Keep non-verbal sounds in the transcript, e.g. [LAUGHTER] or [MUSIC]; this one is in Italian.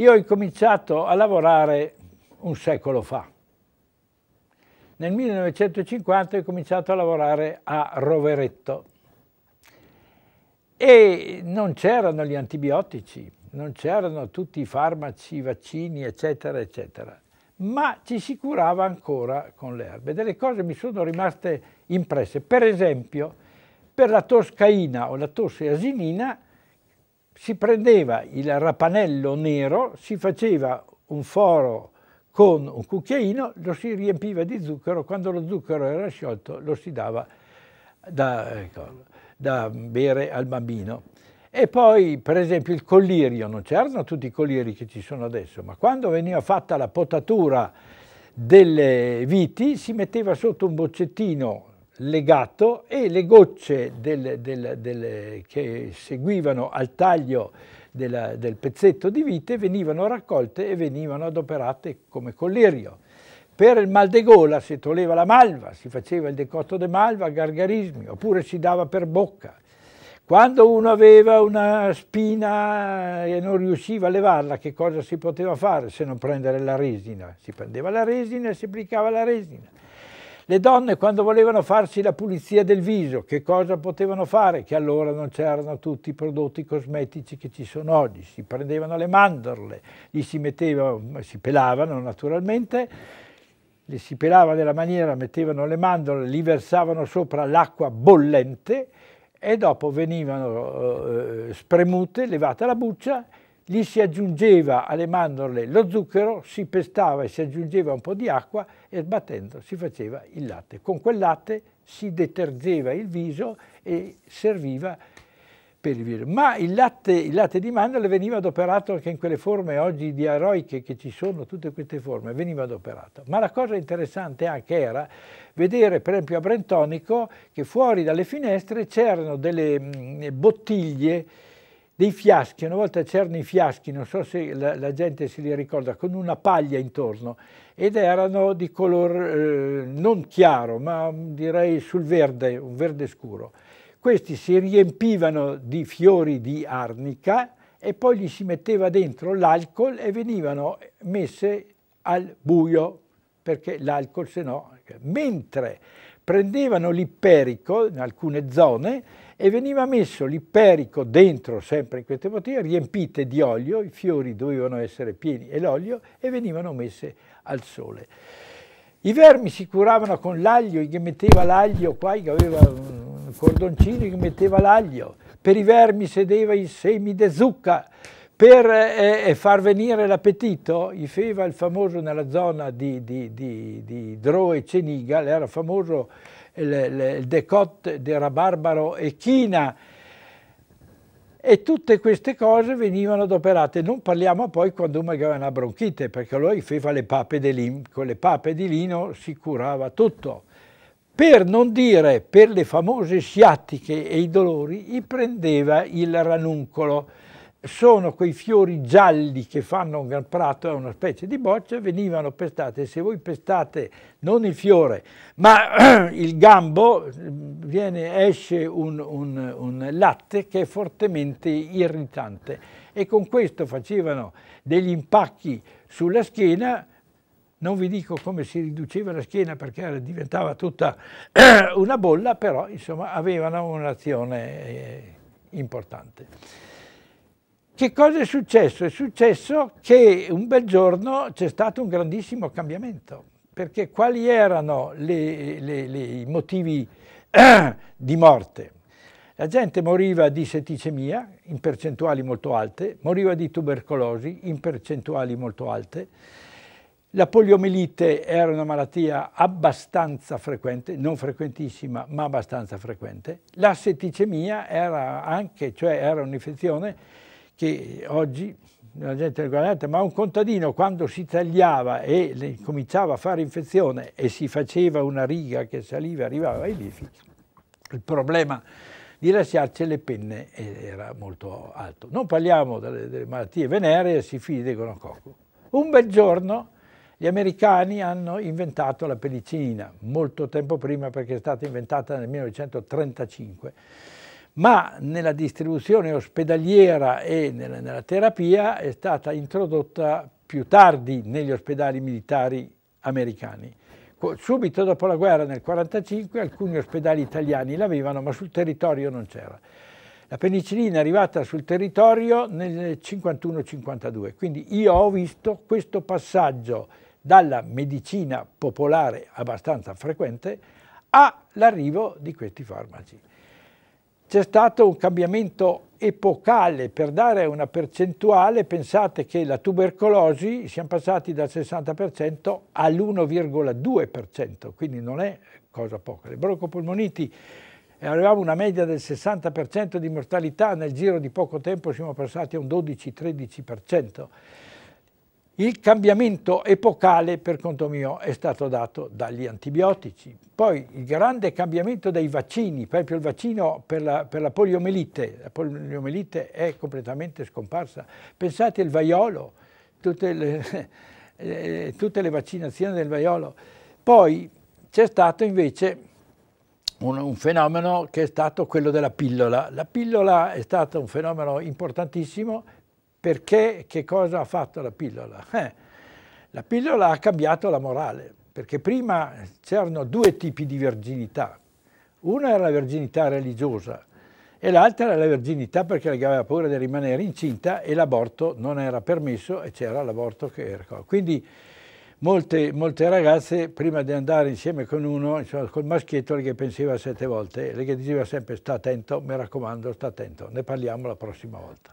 Io ho incominciato a lavorare un secolo fa. Nel 1950 ho cominciato a lavorare a Roveretto e non c'erano gli antibiotici, non c'erano tutti i farmaci, i vaccini, eccetera, eccetera. Ma ci si curava ancora con le erbe. Delle cose mi sono rimaste impresse. Per esempio, per la toscaina o la tosse asinina si prendeva il rapanello nero, si faceva un foro con un cucchiaino, lo si riempiva di zucchero, quando lo zucchero era sciolto lo si dava da, ecco, da bere al bambino. E poi, per esempio, il collirio, non c'erano tutti i colliri che ci sono adesso, ma quando veniva fatta la potatura delle viti si metteva sotto un boccettino legato e le gocce del, del, del, che seguivano al taglio della, del pezzetto di vite venivano raccolte e venivano adoperate come collirio. Per il mal de gola si toleva la malva, si faceva il decotto de malva, gargarismi, oppure si dava per bocca. Quando uno aveva una spina e non riusciva a levarla, che cosa si poteva fare se non prendere la resina? Si prendeva la resina e si applicava la resina le donne quando volevano farsi la pulizia del viso, che cosa potevano fare? Che allora non c'erano tutti i prodotti cosmetici che ci sono oggi. Si prendevano le mandorle, gli si, mettevano, si pelavano naturalmente, le si pelava nella maniera, mettevano le mandorle, li versavano sopra l'acqua bollente e dopo venivano eh, eh spremute, levata la buccia gli si aggiungeva alle mandorle lo zucchero, si pestava e si aggiungeva un po' di acqua e sbattendo si faceva il latte. Con quel latte si detergeva il viso e serviva per il viso. Ma il latte, il latte di mandorle veniva adoperato anche in quelle forme oggi di diaroiche che ci sono, tutte queste forme, veniva adoperato. Ma la cosa interessante anche era vedere per esempio a Brentonico che fuori dalle finestre c'erano delle mm, bottiglie dei fiaschi, una volta c'erano i fiaschi, non so se la, la, gente se li ricorda, con una paglia intorno ed erano di color eh, non chiaro, ma direi sul verde, un verde scuro. Questi si riempivano di fiori di arnica e poi gli si metteva dentro l'alcol e venivano messe al buio, perché l'alcol se no... Mentre prendevano l'iperico in alcune zone e veniva messo l'iperico dentro, sempre in queste bottiglie, riempite di olio, i fiori dovevano essere pieni e l'olio, e venivano messe al sole. I vermi si curavano con l'aglio, chi metteva l'aglio qua, chi aveva un cordoncino, chi metteva l'aglio. Per i vermi sedeva i semi di zucca. Per eh, eh, far venire l'appetito, Ifeva, il famoso nella zona di, di, di, di Dro e Cenigal, era famoso il, il decotte di rabarbaro e china e tutte queste cose venivano adoperate. Non parliamo poi quando uno aveva una bronchite, perché lui faceva le pape di lino, con le pape di lino si curava tutto. Per non dire per le famose sciatiche e i dolori, prendeva il ranuncolo sono quei fiori gialli che fanno un gran prato, è una specie di boccia, venivano pestate. Se voi pestate non il fiore, ma [CLEARS THROAT] il gambo, viene, esce un, un, un latte che è fortemente irritante e con questo facevano degli impacchi sulla schiena non vi dico come si riduceva la schiena perché diventava tutta [CLEARS THROAT] una bolla, però insomma avevano un'azione eh, importante. Che cosa è successo? È successo che un bel giorno c'è stato un grandissimo cambiamento, perché quali erano le, le, le, i motivi [CLEARS THROAT] di morte? La gente moriva di setticemia in percentuali molto alte, moriva di tubercolosi in percentuali molto alte, la poliomielite era una malattia abbastanza frequente, non frequentissima, ma abbastanza frequente. La setticemia era anche, cioè era un'infezione che oggi la gente guardate, ma un contadino quando si tagliava e cominciava a fare infezione e si faceva una riga che saliva e arrivava ai lifi, il problema di lasciarci le penne era molto alto. Non parliamo delle, delle malattie veneree, si fide con cocco. Un bel giorno gli americani hanno inventato la penicillina, molto tempo prima perché è stata inventata nel 1935 ma nella distribuzione ospedaliera e nella, nella terapia è stata introdotta più tardi negli ospedali militari americani. Subito dopo la guerra nel 1945 alcuni ospedali italiani l'avevano ma sul territorio non c'era. La penicillina è arrivata sul territorio nel 51-52, quindi io ho visto questo passaggio dalla medicina popolare abbastanza frequente all'arrivo di questi farmaci. C'è stato un cambiamento epocale, per dare una percentuale, pensate che la tubercolosi siamo passati dal 60% all'1,2%, quindi non è cosa poca. Le broncopolmoniti eh, avevamo una media del 60% di mortalità, nel giro di poco tempo siamo passati a un 12-13%. Il cambiamento epocale, per conto mio, è stato dato dagli antibiotici. Poi il grande cambiamento dei vaccini, proprio il vaccino per la, per la poliomelite. La poliomelite è completamente scomparsa. Pensate al vaiolo, tutte le, [LAUGHS] eh, tutte le vaccinazioni del vaiolo. Poi c'è stato invece un, un, fenomeno che è stato quello della pillola. La pillola è stato un fenomeno importantissimo perché che cosa ha fatto la pillola? Eh, la pillola ha cambiato la morale, perché prima c'erano due tipi di virginità. Una era la virginità religiosa e l'altra era la virginità perché aveva paura di rimanere incinta e l'aborto non era permesso e c'era l'aborto che era. Quindi molte, molte, ragazze prima di andare insieme con uno, insomma, col maschietto, le che pensava sette volte, le che diceva sempre sta attento, mi raccomando, sta attento, ne parliamo la prossima volta.